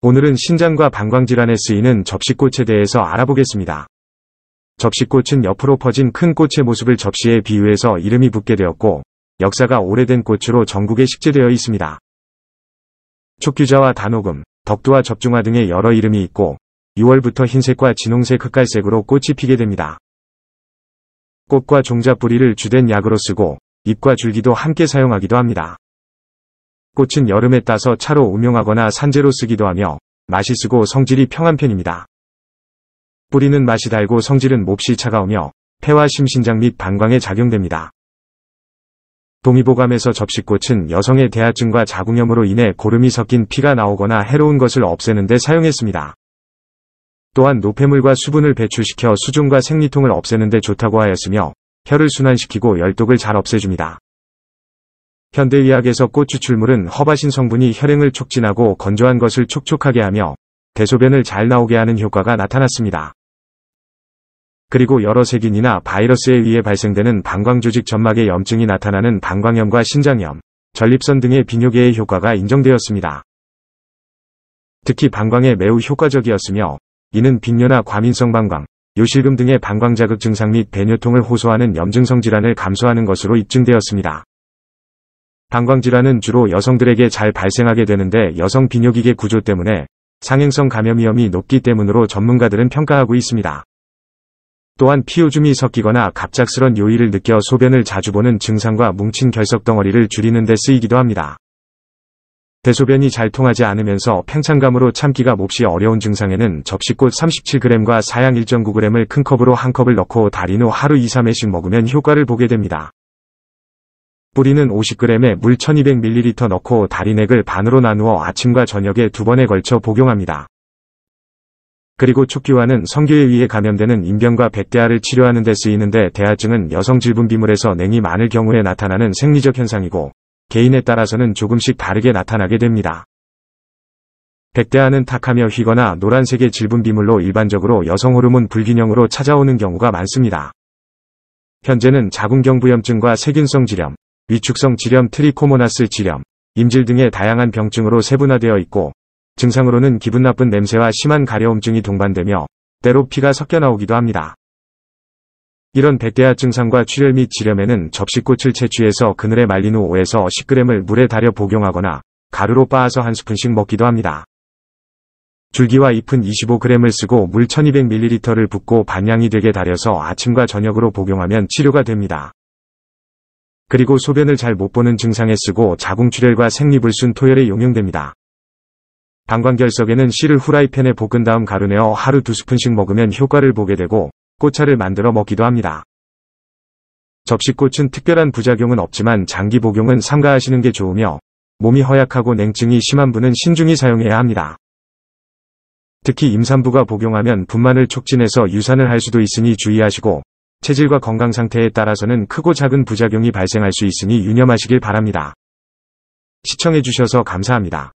오늘은 신장과 방광질환에 쓰이는 접시꽃에 대해서 알아보겠습니다. 접시꽃은 옆으로 퍼진 큰 꽃의 모습을 접시에 비유해서 이름이 붙게 되었고 역사가 오래된 꽃으로 전국에 식재되어 있습니다. 촉규자와 단오금 덕두와 접중화 등의 여러 이름이 있고 6월부터 흰색과 진홍색 흑갈색으로 꽃이 피게 됩니다. 꽃과 종자 뿌리를 주된 약으로 쓰고 잎과 줄기도 함께 사용하기도 합니다. 꽃은 여름에 따서 차로 음용하거나 산재로 쓰기도 하며 맛이 쓰고 성질이 평한 편입니다. 뿌리는 맛이 달고 성질은 몹시 차가우며 폐와 심신장 및 방광에 작용됩니다. 동의보감에서 접시꽃은 여성의 대하증과 자궁염으로 인해 고름이 섞인 피가 나오거나 해로운 것을 없애는 데 사용했습니다. 또한 노폐물과 수분을 배출시켜 수중과 생리통을 없애는 데 좋다고 하였으며 혀를 순환시키고 열독을 잘 없애줍니다. 현대의학에서 꽃 추출물은 허바신 성분이 혈행을 촉진하고 건조한 것을 촉촉하게 하며 대소변을 잘 나오게 하는 효과가 나타났습니다. 그리고 여러 세균이나 바이러스에 의해 발생되는 방광조직 점막의 염증이 나타나는 방광염과 신장염, 전립선 등의 비뇨계의 효과가 인정되었습니다. 특히 방광에 매우 효과적이었으며 이는 빈뇨나 과민성 방광, 요실금 등의 방광 자극 증상 및 배뇨통을 호소하는 염증성 질환을 감소하는 것으로 입증되었습니다. 방광질환은 주로 여성들에게 잘 발생하게 되는데 여성 비뇨기계 구조 때문에 상행성 감염 위험이 높기 때문으로 전문가들은 평가하고 있습니다. 또한 피오줌이 섞이거나 갑작스런 요일을 느껴 소변을 자주 보는 증상과 뭉친 결석덩어리를 줄이는 데 쓰이기도 합니다. 대소변이 잘 통하지 않으면서 팽창감으로 참기가 몹시 어려운 증상에는 접시꽃 37g과 사양 1.9g을 큰 컵으로 한 컵을 넣고 달인 후 하루 2, 3회씩 먹으면 효과를 보게 됩니다. 뿌리는 50g에 물 1200ml 넣고 다리넥을 반으로 나누어 아침과 저녁에 두 번에 걸쳐 복용합니다. 그리고 촉기와는 성기에 의해 감염되는 인병과 백대아를 치료하는 데 쓰이는데 대하증은 여성 질분비물에서 냉이 많을 경우에 나타나는 생리적 현상이고 개인에 따라서는 조금씩 다르게 나타나게 됩니다. 백대아는 탁하며 휘거나 노란색의 질분비물로 일반적으로 여성 호르몬 불균형으로 찾아오는 경우가 많습니다. 현재는 자궁경부염증과 세균성 질염, 위축성 질염 트리코모나스 질염, 임질 등의 다양한 병증으로 세분화되어 있고 증상으로는 기분 나쁜 냄새와 심한 가려움증이 동반되며 때로 피가 섞여 나오기도 합니다. 이런 백대야 증상과 출혈 및지렴에는 접시꽃을 채취해서 그늘에 말린 후 5에서 10g을 물에 달여 복용하거나 가루로 빻아서 한 스푼씩 먹기도 합니다. 줄기와 잎은 25g을 쓰고 물 1200ml를 붓고 반량이 되게 달여서 아침과 저녁으로 복용하면 치료가 됩니다. 그리고 소변을 잘 못 보는 증상에 쓰고 자궁출혈과 생리불순 토혈에 용용됩니다. 방광결석에는 씨를 후라이팬에 볶은 다음 가루내어 하루 두 스푼씩 먹으면 효과를 보게 되고 꽃차를 만들어 먹기도 합니다. 접시꽃은 특별한 부작용은 없지만 장기 복용은 삼가하시는 게 좋으며 몸이 허약하고 냉증이 심한 분은 신중히 사용해야 합니다. 특히 임산부가 복용하면 분만을 촉진해서 유산을 할 수도 있으니 주의하시고 체질과 건강 상태에 따라서는 크고 작은 부작용이 발생할 수 있으니 유념하시길 바랍니다. 시청해주셔서 감사합니다.